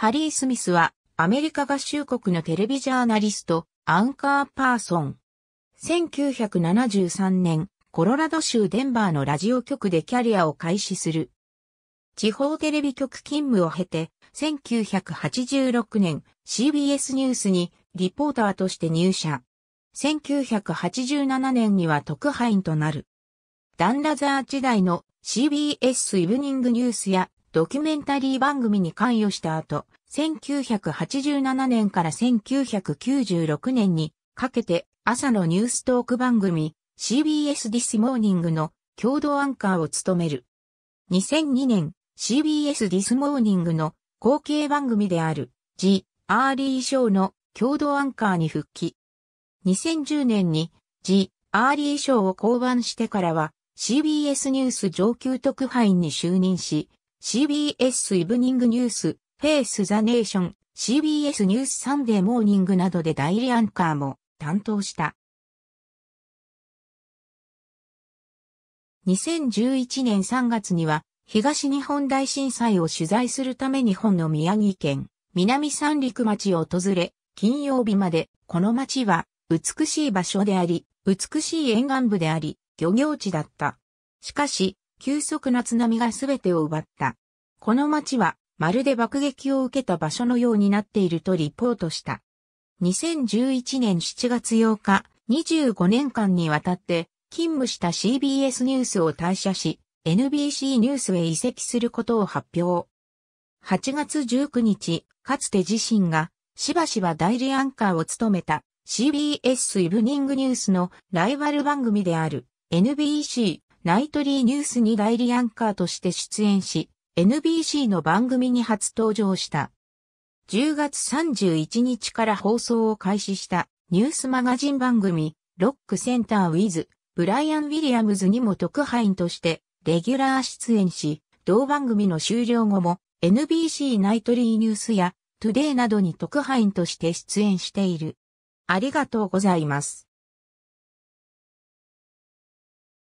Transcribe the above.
ハリー・スミスは、アメリカ合衆国のテレビジャーナリスト、アンカーパーソン。1973年、コロラド州デンバーのラジオ局でキャリアを開始する。地方テレビ局勤務を経て、1986年 CBS ニュースにリポーターとして入社。1987年には特派員となる。ダンラザー時代の CBS イブニングニュースやドキュメンタリー番組に関与した後、1987年から1996年にかけて朝のニューストーク番組 CBS ディスモーニングの共同アンカーを務める。2002年 CBS ディスモーニングの後継番組である G・ アーリーショーの共同アンカーに復帰。2010年に G・ アーリーショーを降板してからは CBS ニュース上級特派員に就任し、CBS イブニングニュース、フェイスザネーション、CBS ニュースサンデーモーニングなどで代理アンカーも担当した。2011年3月には東日本大震災を取材するため日本の宮城県南三陸町を訪れ、金曜日までこの町は美しい場所であり、美しい沿岸部であり、漁業地だった。しかし、急速な津波が全てを奪った。この町は、まるで爆撃を受けた場所のようになっているとリポートした。2011年7月8日、25年間にわたって勤務した CBS ニュースを退社し、NBC ニュースへ移籍することを発表。8月19日、かつて自身がしばしば代理アンカーを務めた CBS イブニングニュースのライバル番組である NBC ナイトリーニュースに代理アンカーとして出演し、NBC の番組に初登場した。10月31日から放送を開始したニュースマガジン番組、ロックセンターウィズ、ブライアン・ウィリアムズにも特派員としてレギュラー出演し、同番組の終了後も NBC ナイトリーニュースやトゥデイなどに特派員として出演している。ありがとうございます。